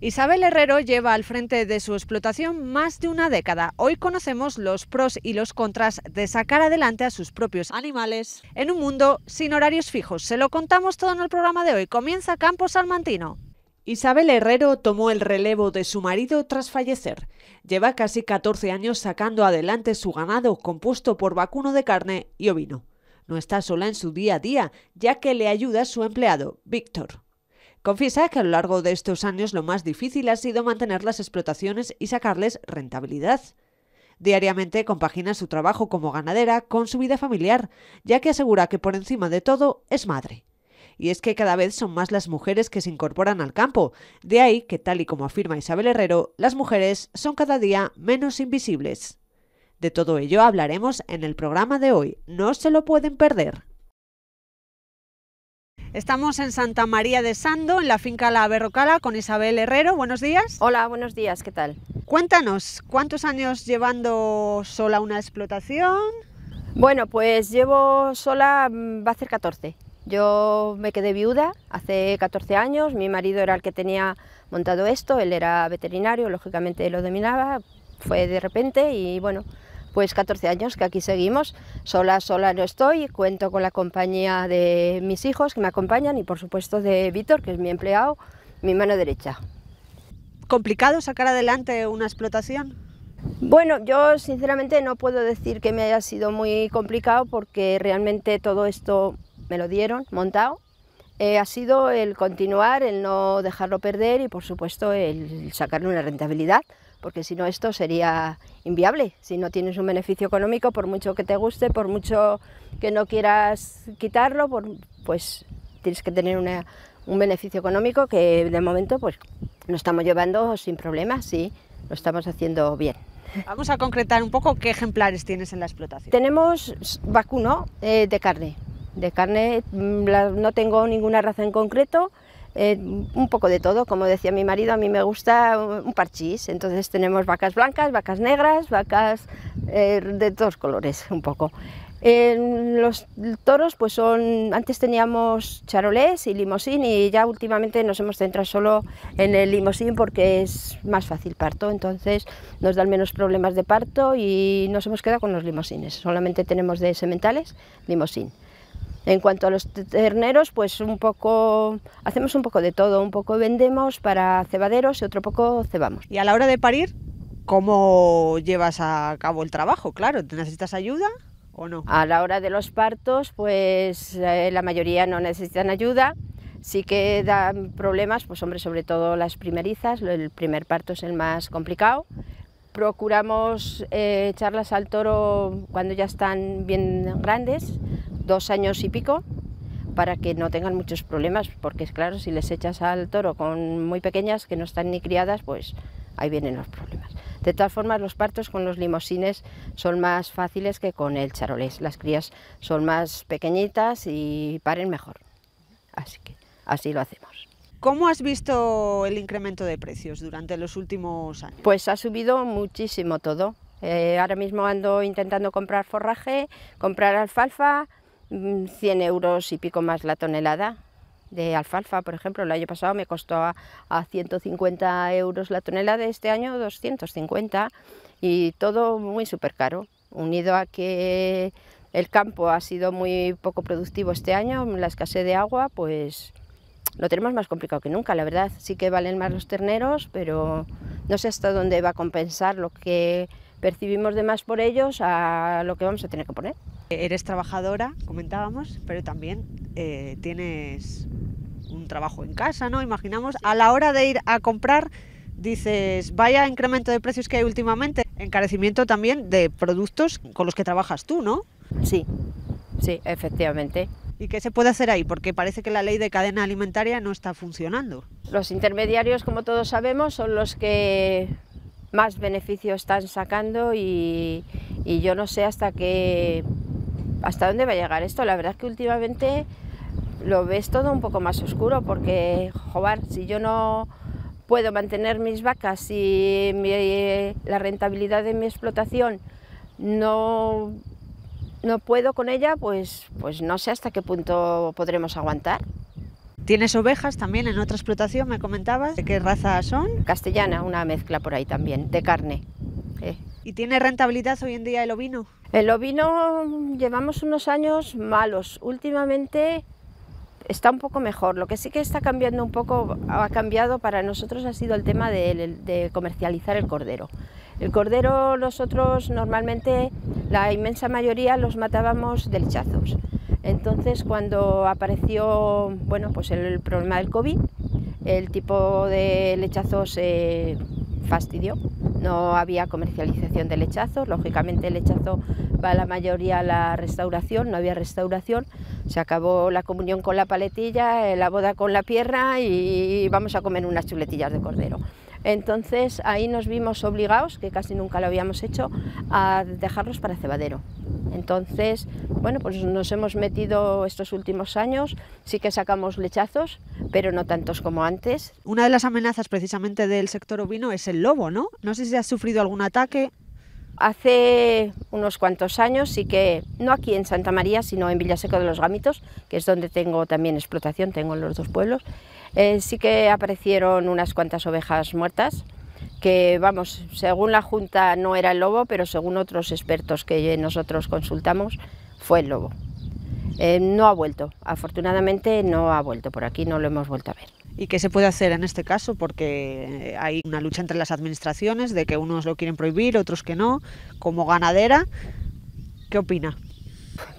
Isabel Herrero lleva al frente de su explotación más de una década. Hoy conocemos los pros y los contras de sacar adelante a sus propios animales en un mundo sin horarios fijos. Se lo contamos todo en el programa de hoy. Comienza Campos Salmantino. Isabel Herrero tomó el relevo de su marido tras fallecer. Lleva casi 14 años sacando adelante su ganado compuesto por vacuno de carne y ovino. No está sola en su día a día, ya que le ayuda su empleado, Víctor. Confiesa que a lo largo de estos años lo más difícil ha sido mantener las explotaciones y sacarles rentabilidad. Diariamente compagina su trabajo como ganadera con su vida familiar, ya que asegura que por encima de todo es madre. Y es que cada vez son más las mujeres que se incorporan al campo, de ahí que, tal y como afirma Isabel Herrero, las mujeres son cada día menos invisibles. De todo ello hablaremos en el programa de hoy, no se lo pueden perder. Estamos en Santa María de Sando, en la finca La Berrocala, con Isabel Herrero. Buenos días. Hola, buenos días, ¿qué tal? Cuéntanos, ¿cuántos años llevando sola una explotación? Bueno, pues llevo sola, mm, va a ser 14. Yo me quedé viuda hace 14 años, mi marido era el que tenía montado esto, él era veterinario, lógicamente lo dominaba, fue de repente y bueno, pues 14 años que aquí seguimos. Sola, sola no estoy, cuento con la compañía de mis hijos que me acompañan y por supuesto de Víctor, que es mi empleado, mi mano derecha. ¿Complicado sacar adelante una explotación? Bueno, yo sinceramente no puedo decir que me haya sido muy complicado porque realmente todo esto me lo dieron montado. Eh, ha sido el continuar, el no dejarlo perder y por supuesto el sacarle una rentabilidad porque si no esto sería inviable. Si no tienes un beneficio económico, por mucho que te guste, por mucho que no quieras quitarlo, pues tienes que tener un beneficio económico que de momento pues lo estamos llevando sin problemas, ...y lo estamos haciendo bien. Vamos a concretar un poco qué ejemplares tienes en la explotación. Tenemos vacuno eh, de carne. De carne mm, no tengo ninguna raza en concreto, eh, un poco de todo, como decía mi marido, a mí me gusta un parchís, entonces tenemos vacas blancas, vacas negras, vacas eh, de todos colores un poco. los toros pues son, antes teníamos charolés y limosín y ya últimamente nos hemos centrado solo en el limosín porque es más fácil parto, entonces nos dan menos problemas de parto y nos hemos quedado con los limosines, solamente tenemos de sementales limosín. En cuanto a los terneros, pues un poco, hacemos un poco de todo, un poco vendemos para cebaderos y otro poco cebamos. ¿Y a la hora de parir, cómo llevas a cabo el trabajo? Claro, ¿te necesitas ayuda? ¿O no? A la hora de los partos, pues eh, la mayoría no necesitan ayuda, sí que dan problemas, pues hombre, sobre todo las primerizas, el primer parto es el más complicado. Procuramos eh, echarlas al toro cuando ya están bien grandes, dos años y pico para que no tengan muchos problemas, porque es claro, si les echas al toro con muy pequeñas que no están ni criadas, pues ahí vienen los problemas. De todas formas, los partos con los limosines son más fáciles que con el charolés. Las crías son más pequeñitas y paren mejor. Así que así lo hacemos. ¿Cómo has visto el incremento de precios durante los últimos años? Pues ha subido muchísimo todo. Eh, ahora mismo ando intentando comprar forraje, comprar alfalfa, 100 mm, euros y pico más la tonelada de alfalfa, por ejemplo. El año pasado me costó a, 150 euros la tonelada, este año 250 y todo muy súper caro. Unido a que el campo ha sido muy poco productivo este año, la escasez de agua, pues lo tenemos más complicado que nunca, la verdad. Sí que valen más los terneros, pero no sé hasta dónde va a compensar lo que percibimos de más por ellos a lo que vamos a tener que poner. Eres trabajadora, comentábamos, pero también eh, tienes un trabajo en casa, ¿no? Imaginamos, a la hora de ir a comprar, dices, vaya incremento de precios que hay últimamente, encarecimiento también de productos con los que trabajas tú, ¿no? Sí, sí, efectivamente. ¿Y qué se puede hacer ahí? Porque parece que la ley de cadena alimentaria no está funcionando. Los intermediarios, como todos sabemos, son los que más beneficios están sacando y yo no sé hasta qué hasta dónde va a llegar esto. La verdad es que últimamente lo ves todo un poco más oscuro porque, joder, si yo no puedo mantener mis vacas y la rentabilidad de mi explotación no, no puedo con ella, pues, pues no sé hasta qué punto podremos aguantar. Tienes ovejas también en otra explotación, me comentabas. ¿De qué raza son? Castellana, una mezcla por ahí también, de carne. Eh. ¿Y tiene rentabilidad hoy en día el ovino? El ovino llevamos unos años malos. Últimamente está un poco mejor. Lo que sí que está cambiando un poco, ha cambiado para nosotros ha sido el tema de, comercializar el cordero. El cordero nosotros normalmente, la inmensa mayoría los matábamos de lechazos. Entonces cuando apareció bueno, pues el problema del COVID, el tipo de lechazos se fastidió no había comercialización de lechazo, lógicamente el lechazo va a la mayoría a la restauración, no había restauración, se acabó la comunión con la paletilla, eh, la boda con la pierna y vamos a comer unas chuletillas de cordero. Entonces ahí nos vimos obligados, que casi nunca lo habíamos hecho, a dejarlos para cebadero. Entonces, bueno, pues nos hemos metido estos últimos años, sí que sacamos lechazos, pero no tantos como antes. Una de las amenazas precisamente del sector ovino es el lobo, ¿no? No sé si has sufrido algún ataque. Hace unos cuantos años sí que, no aquí en Santa María, sino en Villaseco de los Gamitos, que es donde tengo también explotación, tengo en los dos pueblos, eh, sí que aparecieron unas cuantas ovejas muertas que vamos, según la Junta no era el lobo, pero según otros expertos que nosotros consultamos, fue el lobo. Eh, no ha vuelto, afortunadamente no ha vuelto, por aquí no lo hemos vuelto a ver. ¿Y qué se puede hacer en este caso? Porque eh, hay una lucha entre las administraciones de que unos lo quieren prohibir, otros que no. Como ganadera, ¿qué opina?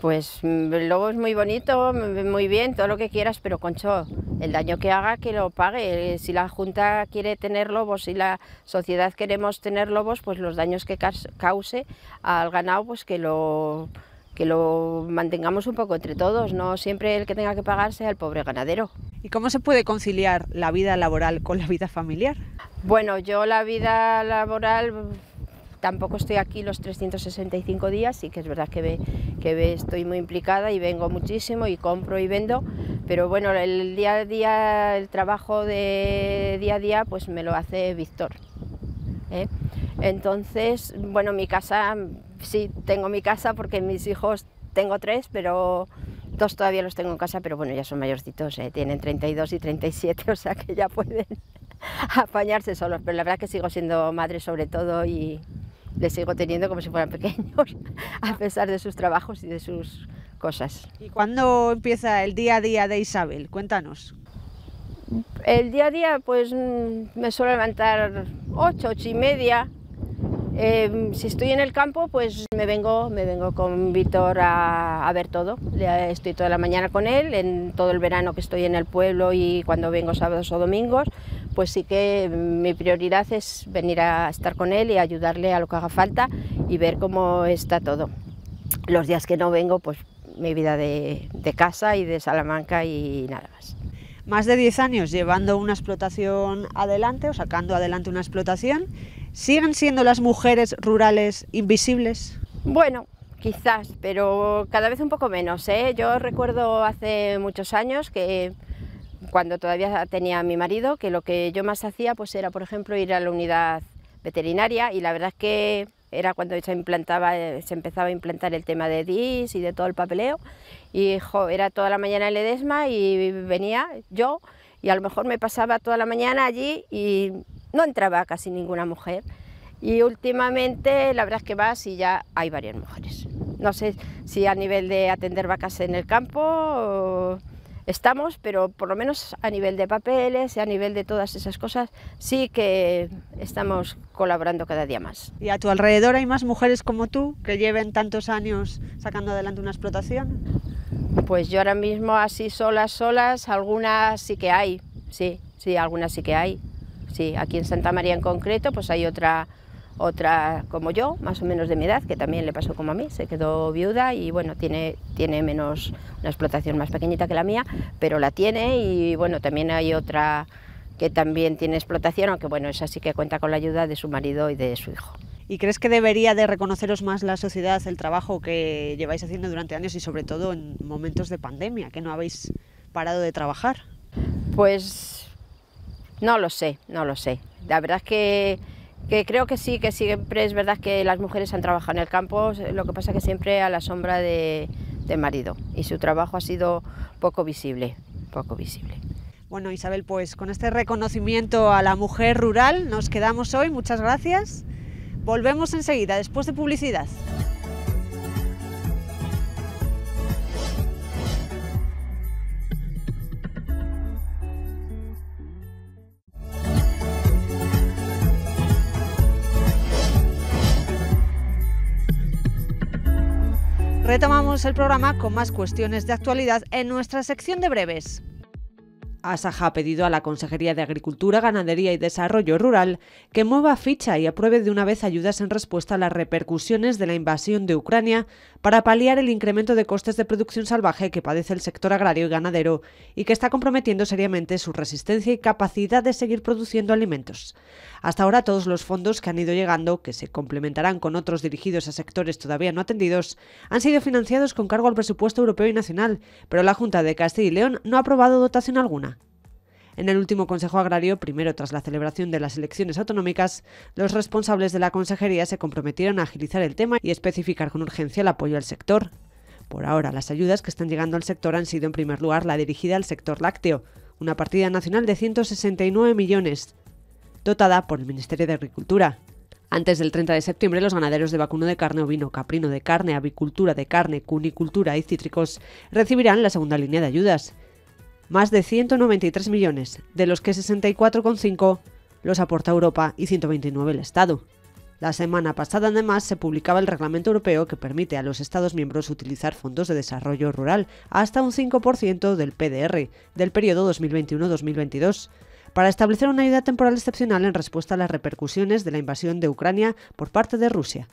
Pues mm, el lobo es muy bonito, mm, muy bien, todo lo que quieras, pero Concho, el daño que haga que lo pague. Eh, si la Junta quiere tener lobos, si la sociedad queremos tener lobos, pues los daños que cause al ganado, pues que lo, que lo mantengamos un poco entre todos, no siempre el que tenga que pagar sea el pobre ganadero. ¿Y cómo se puede conciliar la vida laboral con la vida familiar? Bueno, yo la vida laboral Tampoco estoy aquí los 365 días, sí que es verdad que, ve, que ve, estoy muy implicada y vengo muchísimo y compro y vendo, pero bueno, el día a día, el trabajo de día a día, pues me lo hace Víctor. ¿eh? Entonces, bueno, mi casa, sí, tengo mi casa porque mis hijos, tengo tres, pero dos todavía los tengo en casa, pero bueno, ya son mayorcitos, ¿eh? tienen 32 y 37, o sea que ya pueden apañarse solos, pero la verdad que sigo siendo madre sobre todo y, les sigo teniendo como si fueran pequeños, a pesar de sus trabajos y de sus cosas. ¿Y cuándo empieza el día a día de Isabel? Cuéntanos. El día a día, pues mm, me suelo levantar 8, 8 y media. Em, si estoy en el campo, pues me vengo, me vengo con Víctor a, a, ver todo. Estoy toda la mañana con él, en todo el verano que estoy en el pueblo y cuando vengo sábados o domingos, pues sí que mi prioridad es venir a estar con él y ayudarle a lo que haga falta y ver cómo está todo. Los días que no vengo, pues mi vida de, casa y de Salamanca y nada más más de 10 años llevando una explotación adelante o sacando adelante una explotación, ¿siguen siendo las mujeres rurales invisibles? Bueno, quizás, pero cada vez un poco menos. ¿eh? Yo recuerdo hace muchos años que cuando todavía tenía a mi marido, que lo que yo más hacía pues era, por ejemplo, ir a la unidad veterinaria y la verdad es que era cuando se implantaba, eh, se empezaba a implantar el tema de DIS y de todo el papeleo y era toda la mañana el Edesma y venía yo y a lo mejor me pasaba toda la mañana allí y no entraba casi ninguna mujer y últimamente la verdad es que va... ...si ya hay varias mujeres. No sé si a nivel de atender vacas en el campo estamos, pero por lo menos a nivel de papeles y a nivel de todas esas cosas, sí que estamos colaborando cada día más. ¿Y a tu alrededor hay más mujeres como tú que lleven tantos años sacando adelante una explotación? Pues yo ahora mismo así solas, solas, algunas sí que hay, sí, sí, algunas sí que hay. Sí, aquí en Santa María en concreto, pues hay otra otra como yo, más o menos de mi edad, que también le pasó como a mí, se quedó viuda y bueno, tiene, tiene menos, una explotación más pequeñita que la mía, pero la tiene y bueno, también hay otra que también tiene explotación, aunque bueno, esa sí que cuenta con la ayuda de su marido y de su hijo. ¿Y crees que debería de reconoceros más la sociedad el trabajo que lleváis haciendo durante años y sobre todo en momentos de pandemia, que no habéis parado de trabajar? Pues no lo sé, no lo sé. La verdad es que que creo que sí, que siempre es verdad que las mujeres han trabajado en el campo, lo que pasa que siempre a la sombra de, de marido y su trabajo ha sido poco visible, poco visible. Bueno, Isabel, pues con este reconocimiento a la mujer rural nos quedamos hoy. Muchas gracias. Volvemos enseguida, después de publicidad. Retomamos el programa con más cuestiones de actualidad en nuestra sección de breves. Asaja ha pedido a la Consejería de Agricultura, Ganadería y Desarrollo Rural que mueva ficha y apruebe de una vez ayudas en respuesta a las repercusiones de la invasión de Ucrania para paliar el incremento de costes de producción salvaje que padece el sector agrario y ganadero y que está comprometiendo seriamente su resistencia y capacidad de seguir produciendo alimentos. Hasta ahora todos los fondos que han ido llegando, que se complementarán con otros dirigidos a sectores todavía no atendidos, han sido financiados con cargo al presupuesto europeo y nacional, pero la Junta de Castilla y León no ha aprobado dotación alguna. En el último Consejo Agrario, primero tras la celebración de las elecciones autonómicas, los responsables de la Consejería se comprometieron a agilizar el tema y especificar con urgencia el apoyo al sector. Por ahora, las ayudas que están llegando al sector han sido en primer lugar la dirigida al sector lácteo, una partida nacional de 169 millones, dotada por el Ministerio de Agricultura. Antes del 30 de septiembre, los ganaderos de vacuno de carne, ovino, caprino de carne, avicultura de carne, cunicultura y cítricos recibirán la segunda línea de ayudas más de 193 millones, de los que 64,5 los aporta Europa y 129 el Estado. La semana pasada, además, se publicaba el reglamento europeo que permite a los Estados miembros utilizar fondos de desarrollo rural hasta un 5% del PDR del periodo 2021-2022 para establecer una ayuda temporal excepcional en respuesta a las repercusiones de la invasión de Ucrania por parte de Rusia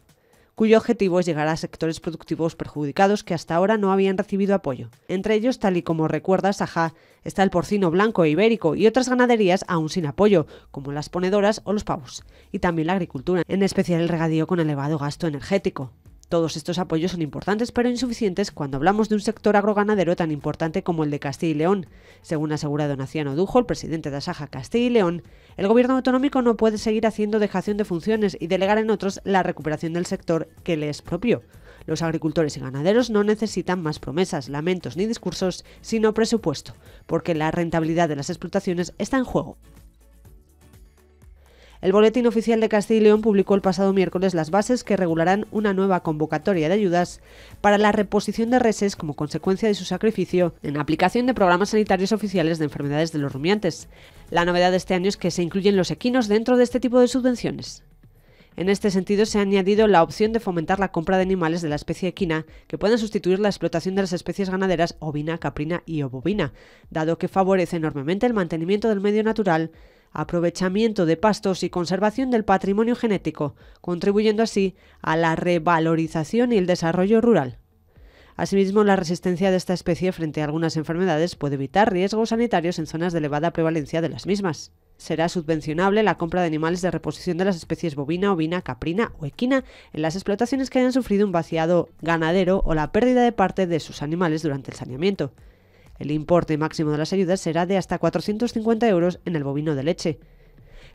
cuyo objetivo es llegar a sectores productivos perjudicados que hasta ahora no habían recibido apoyo. Entre ellos, tal y como recuerda saja está el porcino blanco e ibérico y otras ganaderías aún sin apoyo, como las ponedoras o los pavos, y también la agricultura, en especial el regadío con elevado gasto energético. Todos estos apoyos son importantes pero insuficientes cuando hablamos de un sector agroganadero tan importante como el de Castilla y León. Según ha asegurado Naciano Dujo, el presidente de Asaja Castilla y León, el gobierno autonómico no puede seguir haciendo dejación de funciones y delegar en otros la recuperación del sector que le es propio. Los agricultores y ganaderos no necesitan más promesas, lamentos ni discursos, sino presupuesto, porque la rentabilidad de las explotaciones está en juego. El Boletín Oficial de Castilla y León publicó el pasado miércoles las bases que regularán una nueva convocatoria de ayudas para la reposición de reses como consecuencia de su sacrificio en aplicación de programas sanitarios oficiales de enfermedades de los rumiantes. La novedad de este año es que se incluyen los equinos dentro de este tipo de subvenciones. En este sentido, se ha añadido la opción de fomentar la compra de animales de la especie equina que puedan sustituir la explotación de las especies ganaderas ovina, caprina y ovovina, dado que favorece enormemente el mantenimiento del medio natural aprovechamiento de pastos y conservación del patrimonio genético, contribuyendo así a la revalorización y el desarrollo rural. Asimismo, la resistencia de esta especie frente a algunas enfermedades puede evitar riesgos sanitarios en zonas de elevada prevalencia de las mismas. Será subvencionable la compra de animales de reposición de las especies bovina, ovina, caprina o equina en las explotaciones que hayan sufrido un vaciado ganadero o la pérdida de parte de sus animales durante el saneamiento. El importe máximo de las ayudas será de hasta 450 euros en el bovino de leche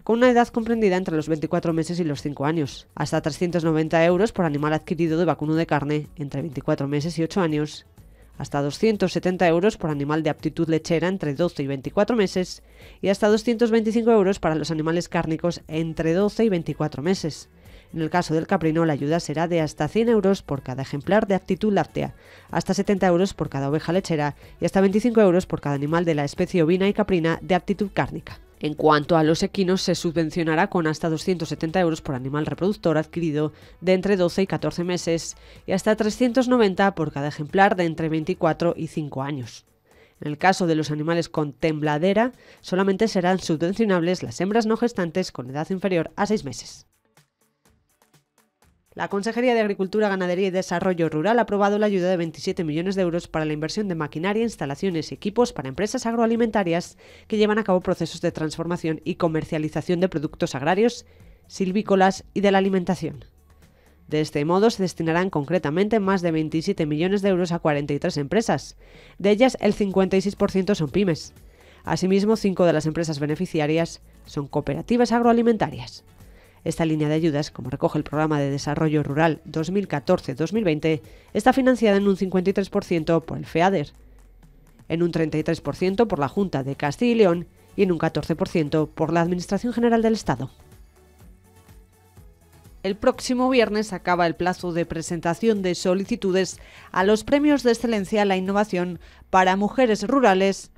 con una edad comprendida entre los 24 meses y los 5 años, hasta 390 euros por animal adquirido de vacuno de carne entre 24 meses y 8 años, hasta 270 euros por animal de aptitud lechera entre 12 y 24 meses y hasta 225 euros para los animales cárnicos entre 12 y 24 meses. En el caso del caprino, la ayuda será de hasta 100 euros por cada ejemplar de aptitud láctea, hasta 70 euros por cada oveja lechera y hasta 25 euros por cada animal de la especie ovina y caprina de aptitud cárnica. En cuanto a los equinos, se subvencionará con hasta 270 euros por animal reproductor adquirido de entre 12 y 14 meses y hasta 390 por cada ejemplar de entre 24 y 5 años. En el caso de los animales con tembladera, solamente serán subvencionables las hembras no gestantes con edad inferior a 6 meses. La Consejería de Agricultura, Ganadería y Desarrollo Rural ha aprobado la ayuda de 27 millones de euros para la inversión de maquinaria, instalaciones y equipos para empresas agroalimentarias que llevan a cabo procesos de transformación y comercialización de productos agrarios, silvícolas y de la alimentación. De este modo, se destinarán concretamente más de 27 millones de euros a 43 empresas. De ellas, el 56% son pymes. Asimismo, cinco de las empresas beneficiarias son cooperativas agroalimentarias. Esta línea de ayudas, como recoge el Programa de Desarrollo Rural 2014-2020, está financiada en un 53% por el FEADER, en un 33% por la Junta de Castilla y León y en un 14% por la Administración General del Estado. El próximo viernes acaba el plazo de presentación de solicitudes a los premios de excelencia a la innovación para mujeres rurales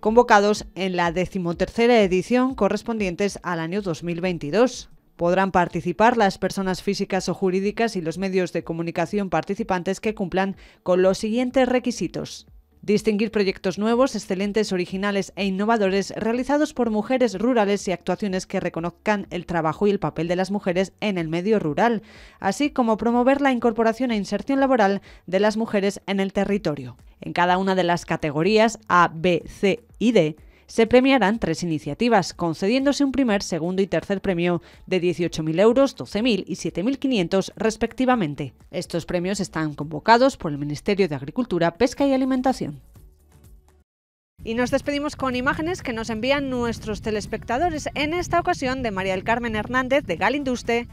convocados en la decimotercera edición correspondientes al año 2022. Podrán participar las personas físicas o jurídicas y los medios de comunicación participantes que cumplan con los siguientes requisitos. Distinguir proyectos nuevos, excelentes, originales e innovadores realizados por mujeres rurales y actuaciones que reconozcan el trabajo y el papel de las mujeres en el medio rural, así como promover la incorporación e inserción laboral de las mujeres en el territorio. En cada una de las categorías A, B, C y D se premiarán tres iniciativas, concediéndose un primer, segundo y tercer premio de 18.000 euros, 12.000 y 7.500 respectivamente. Estos premios están convocados por el Ministerio de Agricultura, Pesca y Alimentación. Y nos despedimos con imágenes que nos envían nuestros telespectadores, en esta ocasión de María del Carmen Hernández de Galinduste,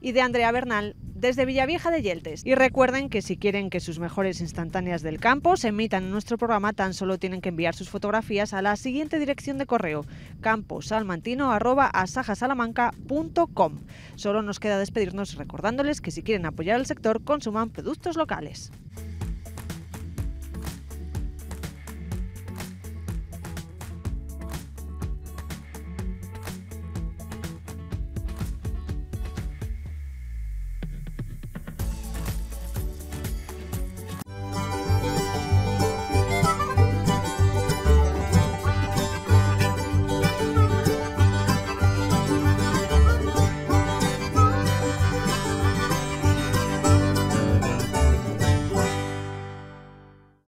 y de Andrea Bernal desde Villavieja de Yeltes. Y recuerden que si quieren que sus mejores instantáneas del campo se emitan en nuestro programa, tan solo tienen que enviar sus fotografías a la siguiente dirección de correo camposalmantino.com Solo nos queda despedirnos recordándoles que si quieren apoyar al sector, consuman productos locales.